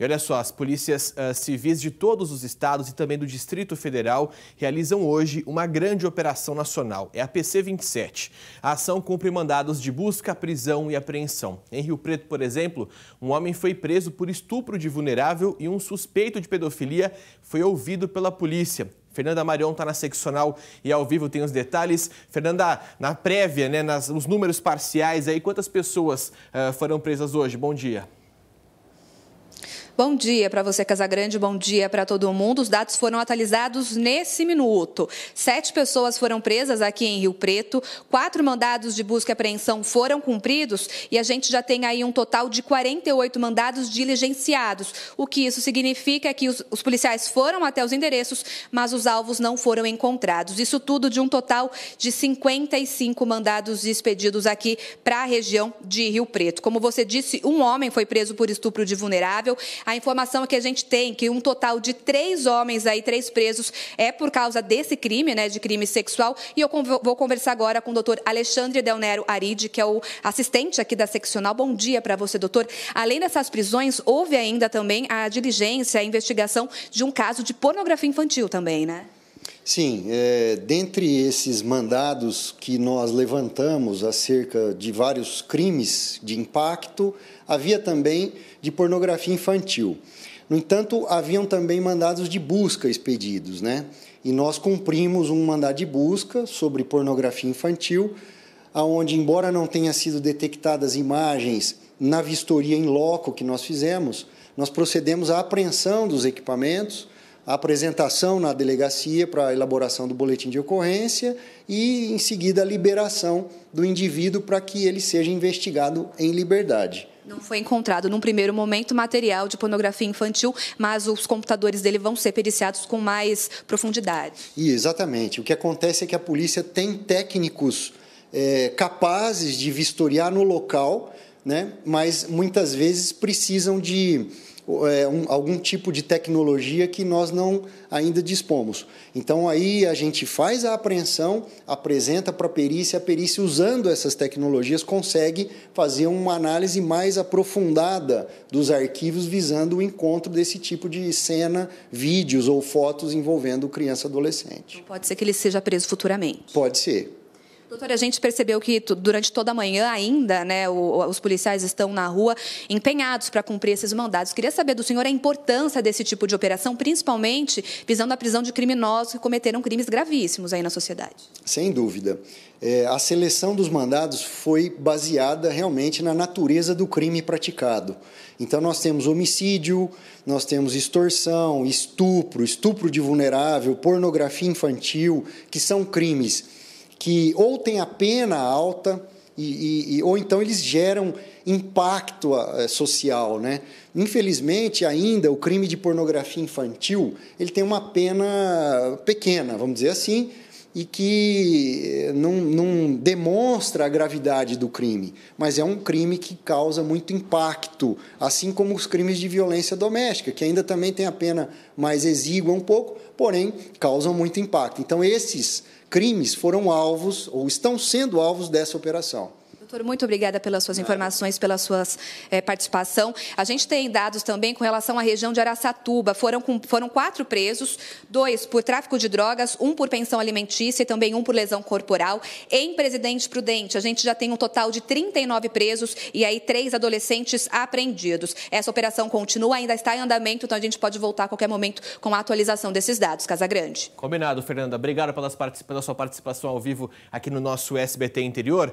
E olha só, as polícias uh, civis de todos os estados e também do Distrito Federal realizam hoje uma grande operação nacional. É a PC 27. A ação cumpre mandados de busca, prisão e apreensão. Em Rio Preto, por exemplo, um homem foi preso por estupro de vulnerável e um suspeito de pedofilia foi ouvido pela polícia. Fernanda Marion está na seccional e ao vivo tem os detalhes. Fernanda, na prévia, né, nas, nos números parciais aí, quantas pessoas uh, foram presas hoje? Bom dia. Bom dia para você, Casagrande. Bom dia para todo mundo. Os dados foram atualizados nesse minuto. Sete pessoas foram presas aqui em Rio Preto. Quatro mandados de busca e apreensão foram cumpridos e a gente já tem aí um total de 48 mandados diligenciados. O que isso significa é que os, os policiais foram até os endereços, mas os alvos não foram encontrados. Isso tudo de um total de 55 mandados expedidos aqui para a região de Rio Preto. Como você disse, um homem foi preso por estupro de vulnerável. A informação que a gente tem que um total de três homens aí, três presos, é por causa desse crime, né, de crime sexual. E eu vou conversar agora com o doutor Alexandre Del Nero Aride, que é o assistente aqui da seccional. Bom dia para você, doutor. Além dessas prisões, houve ainda também a diligência, a investigação de um caso de pornografia infantil também, né? Sim, é, dentre esses mandados que nós levantamos acerca de vários crimes de impacto, havia também de pornografia infantil. No entanto, haviam também mandados de busca expedidos, né? E nós cumprimos um mandado de busca sobre pornografia infantil, aonde embora não tenha sido detectadas imagens na vistoria em loco que nós fizemos, nós procedemos à apreensão dos equipamentos a apresentação na delegacia para a elaboração do boletim de ocorrência e, em seguida, a liberação do indivíduo para que ele seja investigado em liberdade. Não foi encontrado, num primeiro momento, material de pornografia infantil, mas os computadores dele vão ser periciados com mais profundidade. E, exatamente. O que acontece é que a polícia tem técnicos é, capazes de vistoriar no local, né, mas muitas vezes precisam de é, um, algum tipo de tecnologia que nós não ainda dispomos. Então aí a gente faz a apreensão, apresenta para a perícia, a perícia usando essas tecnologias consegue fazer uma análise mais aprofundada dos arquivos visando o encontro desse tipo de cena, vídeos ou fotos envolvendo criança e adolescente. Então, pode ser que ele seja preso futuramente. Pode ser. Doutora, a gente percebeu que durante toda a manhã ainda, né, os policiais estão na rua empenhados para cumprir esses mandados. Queria saber do senhor a importância desse tipo de operação, principalmente visando a prisão de criminosos que cometeram crimes gravíssimos aí na sociedade. Sem dúvida. É, a seleção dos mandados foi baseada realmente na natureza do crime praticado. Então, nós temos homicídio, nós temos extorsão, estupro, estupro de vulnerável, pornografia infantil, que são crimes que ou tem a pena alta e, e, ou então eles geram impacto ah, eh, social, né? Infelizmente, ainda o crime de pornografia infantil ele tem uma pena pequena, vamos dizer assim, e que eh, não, não, demonstra a gravidade do crime, mas é um crime que causa muito impacto, assim como os crimes de violência doméstica, que ainda também tem a pena mais exígua um pouco, porém causam muito impacto. Então, esses crimes foram alvos ou estão sendo alvos dessa operação. Doutor, muito obrigada pelas suas informações, pela sua é, participação. A gente tem dados também com relação à região de Araçatuba. Foram, foram quatro presos, dois por tráfico de drogas, um por pensão alimentícia e também um por lesão corporal. Em Presidente Prudente, a gente já tem um total de 39 presos e aí três adolescentes apreendidos. Essa operação continua, ainda está em andamento, então a gente pode voltar a qualquer momento com a atualização desses dados. Casagrande. Combinado, Fernanda. Obrigado pelas, pela sua participação ao vivo aqui no nosso SBT Interior.